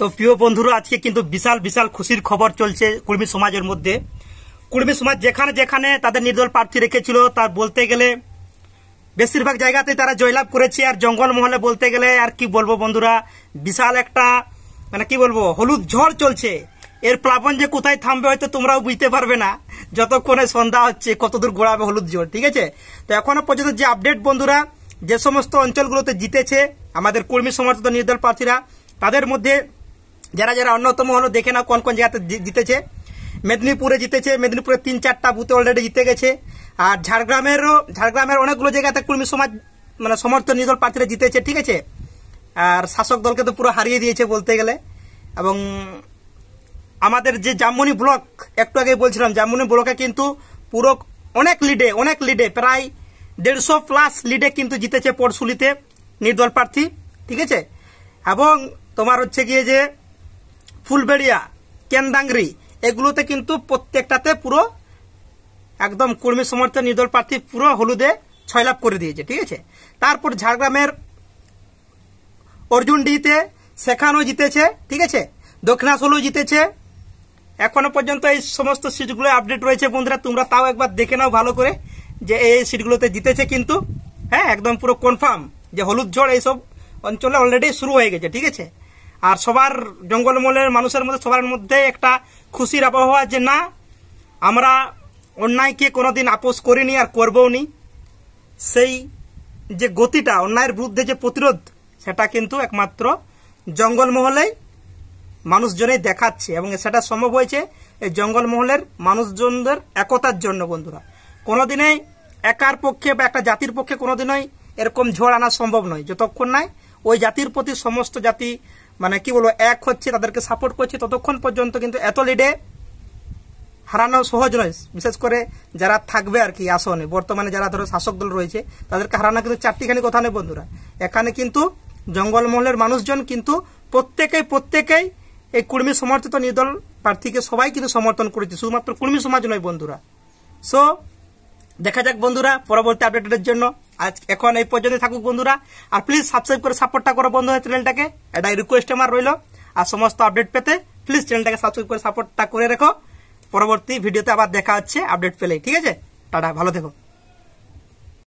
তো প্রিয় বন্ধুরা আজকে কিন্তু বিশাল বিশাল খুশির খবর চলছে কুর্মী সমাজের মধ্যে কুর্মী সমাজ যেখানে যেখানে তাদের নির্দল প্রার্থী রেখেছিল তার বলতে গেলে বেশিরভাগ জায়গাতে তারা জয়লাভ করেছে আর জঙ্গল মহলে বলতে গেলে আর কি বলবো বন্ধুরা বিশাল একটা মানে কি বলবো হলুদ ঝড় চলছে এর প্লাবন যে কোথায় থামবে হয়তো তোমরাও বুঝতে পারবে না যতক্ষণে সন্ধ্যা হচ্ছে কতদূর গোড়াবে হলুদ ঝড় ঠিক আছে তো এখনো পর্যন্ত যে আপডেট বন্ধুরা যে সমস্ত অঞ্চলগুলোতে জিতেছে আমাদের কর্মী সমর্থিত নির্দল প্রার্থীরা তাদের মধ্যে যারা যারা অন্যতম হলো দেখে নাও কোন কোন জায়গাতে জিতেছে মেদিনীপুরে জিতেছে মেদিনীপুরে তিন চারটা বুথে অলরেডি জিতে গেছে আর ঝাড়গ্রামেরও ঝাড়গ্রামের অনেকগুলো জায়গাতে কর্মী সমাজ মানে সমর্থন দল প্রার্থীরা জিতেছে ঠিক আছে আর শাসক দলকে তো পুরো হারিয়ে দিয়েছে বলতে গেলে এবং আমাদের যে জামমনি ব্লক একটু আগে বলছিলাম জামমনি ব্লকে কিন্তু পুরো অনেক লিডে অনেক লিডে প্রায় দেড়শো প্লাস লিডে কিন্তু জিতেছে পরশুলিতে নির্দল প্রার্থী ঠিক আছে এবং তোমার হচ্ছে গিয়ে যে ফুলবেড়িয়া কেন্দাঙ্গরি এগুলোতে কিন্তু প্রত্যেকটাতে পুরো একদম কর্মী সমর্থন নির্দল প্রার্থী পুরো হলুদে ছয়লাভ করে দিয়েছে ঠিক আছে তারপর ঝাড়গ্রামের অর্জুনডিতে সেখানেও জিতেছে ঠিক আছে দক্ষিণাশলেও জিতেছে এখনো পর্যন্ত এই সমস্ত সিটগুলো আপডেট রয়েছে বন্ধুরা তোমরা তাও একবার দেখে নাও ভালো করে যে এই সিটগুলোতে জিতেছে কিন্তু হ্যাঁ একদম পুরো কনফার্ম যে হলুদ ঝড় এইসব অঞ্চলে অলরেডি শুরু হয়ে গেছে ঠিক আছে আর সবার জঙ্গলমলের মানুষের মধ্যে সবার মধ্যে একটা খুশির আবহাওয়া যে না আমরা অন্যায়কে কোনোদিন আপোষ করিনি আর করবও নি সেই যে গতিটা অন্যায়ের বিরুদ্ধে যে প্রতিরোধ সেটা কিন্তু একমাত্র জঙ্গলমহলেই মানুষজনেই দেখাচ্ছে এবং সেটা সম্ভব হয়েছে এই জঙ্গলমহলের মানুষজনদের একতার জন্য বন্ধুরা কোনোদিনই একার পক্ষে বা একটা জাতির পক্ষে কোনোদিনই এরকম ঝড় আনা সম্ভব নয় যতক্ষণ নাই ওই জাতির প্রতি সমস্ত জাতি মানে কি বলবো এক হচ্ছে তাদেরকে সাপোর্ট করছে ততক্ষণ পর্যন্ত কিন্তু এত লিডে হারানো সহজ নয় বিশেষ করে যারা থাকবে আর কি আসনে বর্তমানে যারা ধরো শাসক দল রয়েছে তাদেরকে হারানো কিন্তু চারটিখানি কথা নেই বন্ধুরা এখানে কিন্তু জঙ্গলমহলের মানুষজন কিন্তু প্রত্যেকেই প্রত্যেকেই এই কুর্মী সমর্থিত নির্দল প্রার্থীকে সবাই কিন্তু সমর্থন করেছে শুধুমাত্র কুর্মী সমাজ নয় বন্ধুরা সো দেখা যাক বন্ধুরা পরবর্তী আপডেটের জন্য এখন এই পর্যন্ত থাকুক বন্ধুরা আর প্লিজ সাবস্ক্রাইব করে সাপোর্টটা করো বন্ধু চ্যানেলটাকে এটাই রিকোয়েস্ট আমার রইল আর সমস্ত আপডেট পেতে প্লিজ চ্যানেলটাকে সাবস্ক্রাইব করে সাপোর্টটা করে রেখো পরবর্তী ভিডিওতে আবার দেখা হচ্ছে আপডেট পেলে ঠিক আছে টাটা ভালো থেকো